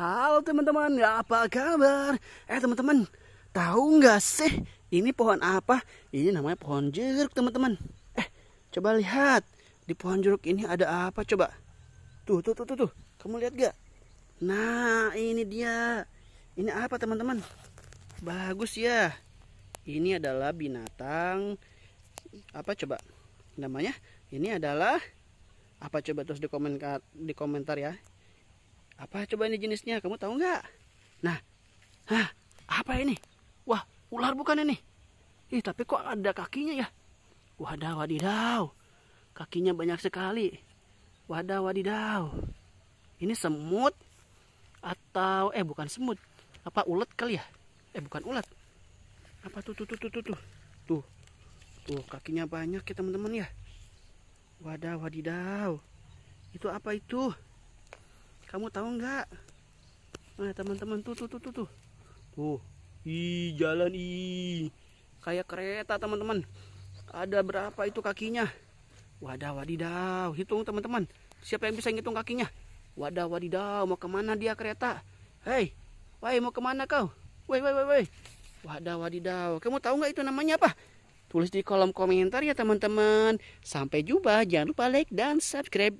Halo teman-teman, ya apa kabar? Eh teman-teman, tahu nggak sih ini pohon apa? Ini namanya pohon jeruk teman-teman. Eh, coba lihat di pohon jeruk ini ada apa coba? Tuh, tuh, tuh, tuh, tuh. Kamu lihat gak? Nah, ini dia. Ini apa teman-teman? Bagus ya. Ini adalah binatang apa coba? Namanya? Ini adalah apa coba terus di komentar di komentar ya. Apa coba ini jenisnya? Kamu tahu nggak? Nah, hah, apa ini? Wah, ular bukan ini? Ih, tapi kok ada kakinya ya? Wadaw, wadidaw. Kakinya banyak sekali. Wadaw, wadidaw. Ini semut atau eh bukan semut. Apa ulet kali ya? Eh bukan ulat. Apa tuh tuh tuh tuh tuh tuh. Tuh. Tuh, kakinya banyak ya teman-teman ya. Wadaw, wadidaw. Itu apa itu? kamu tahu nggak nah teman-teman tuh tuh tuh tuh tuh tuh ih jalan ih kayak kereta teman-teman ada berapa itu kakinya wadah wadidaw hitung teman-teman siapa yang bisa ngitung kakinya wadah wadidaw mau kemana dia kereta hei woi mau kemana kau woi woi woi woi wadah wadidaw kamu tahu nggak itu namanya apa tulis di kolom komentar ya teman-teman sampai jumpa jangan lupa like dan subscribe